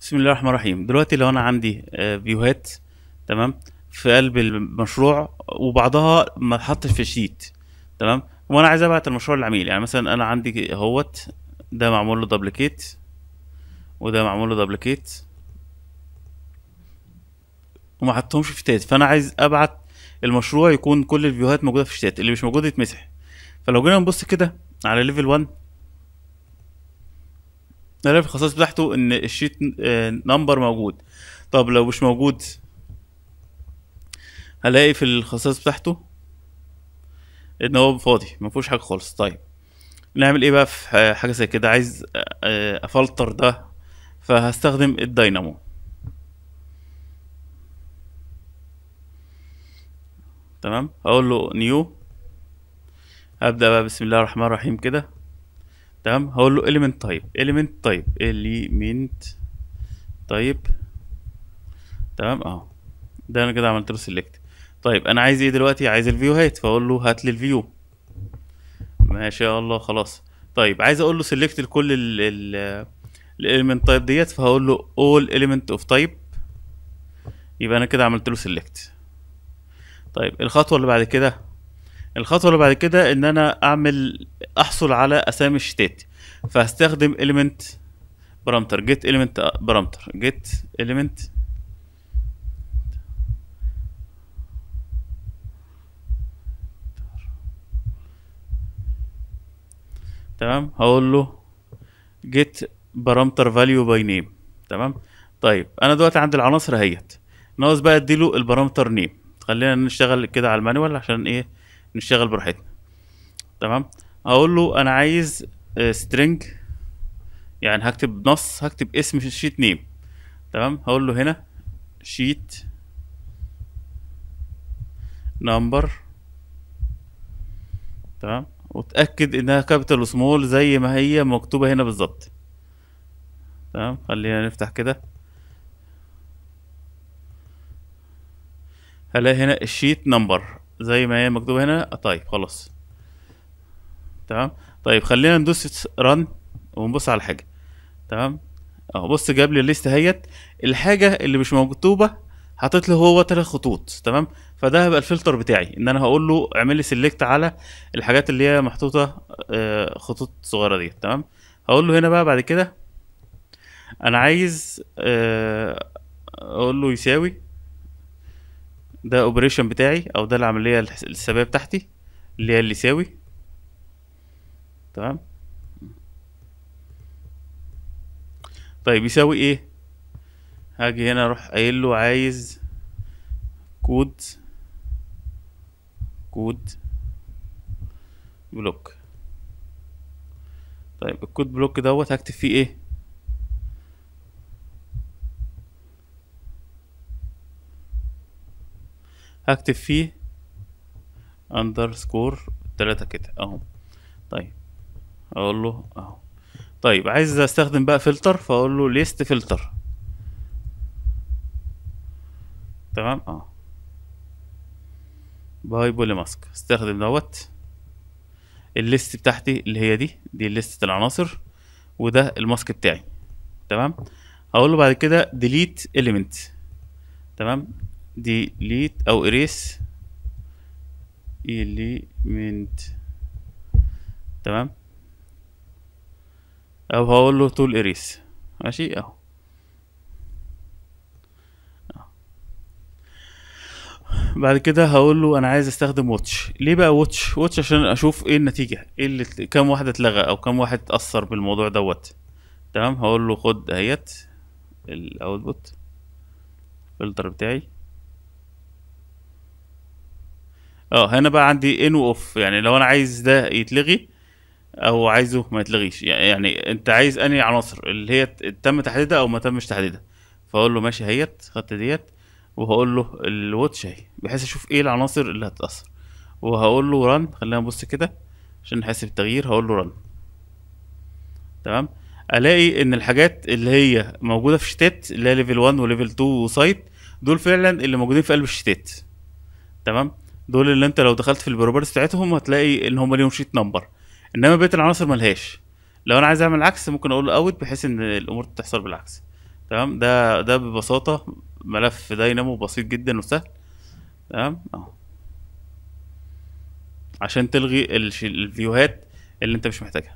بسم الله الرحمن الرحيم دلوقتي لو انا عندي آه، فيوهات تمام في قلب المشروع وبعضها ما اتحطش في شيت تمام وانا عايز ابعت المشروع للعميل يعني مثلا انا عندي اهوت ده معمول له دبليكيت وده معمول له دبليكيت وما حطهمش في شتات فانا عايز ابعت المشروع يكون كل الفيوهات موجوده في شتات اللي مش موجوده يتمسح فلو جينا نبص كده على ليفل 1 في الخصائص بتاعته ان الشيت نمبر آه، موجود طب لو مش موجود هلاقي في الخصائص بتاعته ان هو فاضي ما فيهوش حاجه خالص طيب نعمل ايه بقى في حاجه زي كده عايز آه، آه، افلتر ده فهستخدم الداينامو تمام هقول له نيو ابدا بقى بسم الله الرحمن الرحيم كده تمام هقول له element type element type element type تمام اهو ده انا كده عملت له select طيب انا عايز ايه دلوقتي عايز الفيوهات فاقول له هات لي الفيو ما شاء الله خلاص طيب عايز اقول له select لكل ال element type ديت فهقول له all element of type يبقى انا كده عملت له select طيب الخطوه اللي بعد كده الخطوه اللي بعد كده ان انا اعمل احصل على اسامي الشتات فهستخدم element parameter جيت element parameter جيت element تمام هقول له جيت parameter فاليو باي نيم تمام طيب انا دلوقتي عند العناصر اهيت ناقص بقى اديله البارامتر نيم خلينا نشتغل كده على المانيوال عشان ايه نشتغل براحتنا تمام اقول له انا عايز سترينج آه، يعني هكتب نص هكتب اسم في الشيت نيم تمام هقول له هنا شيت نمبر تمام وتاكد انها كابيتال وسمول زي ما هي مكتوبه هنا بالظبط تمام خلينا نفتح كده هلاقي هنا الشيت نمبر زي ما هي مكتوبه هنا طيب خلاص تمام طيب خلينا ندوس رن ونبص على الحاجه تمام اهو بص جاب لي الليست اهيت الحاجه اللي مش مكتوبه حاطط لي هو ثلاث خطوط تمام فده هيبقى الفلتر بتاعي ان انا هقول له اعمل لي سيلكت على الحاجات اللي هي محطوطه آه، خطوط صغيره دي تمام هقول له هنا بقى بعد كده انا عايز آه، اقول له يساوي ده اوبريشن بتاعي او ده العمليه الحسابيه بتاعتي اللي هي اللي يساوي تمام طيب يساوي ايه هاجي هنا اروح قايل له عايز كود كود بلوك طيب الكود بلوك دوت هكتب فيه ايه هكتب فيه اندرسكور تلاتة كده اهو طيب اقول له اهو طيب عايز استخدم بقى فلتر فاقول له ليست فلتر تمام اه باي بولي ماسك استخدم دوت الليست بتاعتي اللي هي دي دي ليست العناصر وده الماسك بتاعي تمام هقول له بعد كده ديليت اليمنت تمام delete او erase element تمام او هقول له tool erase ماشي اهو بعد كده هقول له انا عايز استخدم واتش ليه بقى واتش واتش عشان اشوف ايه النتيجه ايه اللي كام واحده اتلغى او كام واحد اتاثر بالموضوع دوت تمام هقول له خد اهيت الاوتبوت الفلتر بتاعي اه هنا بقى عندي ان واوف يعني لو انا عايز ده يتلغي او عايزه ما يتلغيش يعني انت عايز انهي عناصر اللي هي تم تحديدها او ما تمش تحديدها فاقول له ماشي اهيت خدت ديت وهقول له الواتش اهي بحيث اشوف ايه العناصر اللي هتتاثر وهقول له رن خلينا نبص كده عشان نحس بالتغيير هقول له رن تمام الاقي ان الحاجات اللي هي موجوده في شتات اللي هي ليفل 1 وليفل 2 وسايت دول فعلا اللي موجودين في قلب الشتات تمام دول اللي انت لو دخلت في البروبرتيز بتاعتهم هتلاقي ان هم ليهم شيت نمبر انما بقيه العناصر ملهاش لو انا عايز اعمل عكس ممكن اقول له اوت بحيث ان الامور تحصل بالعكس تمام ده ده ببساطه ملف داينامو بسيط جدا وسهل تمام اهو عشان تلغي الفيوهات اللي انت مش محتاجها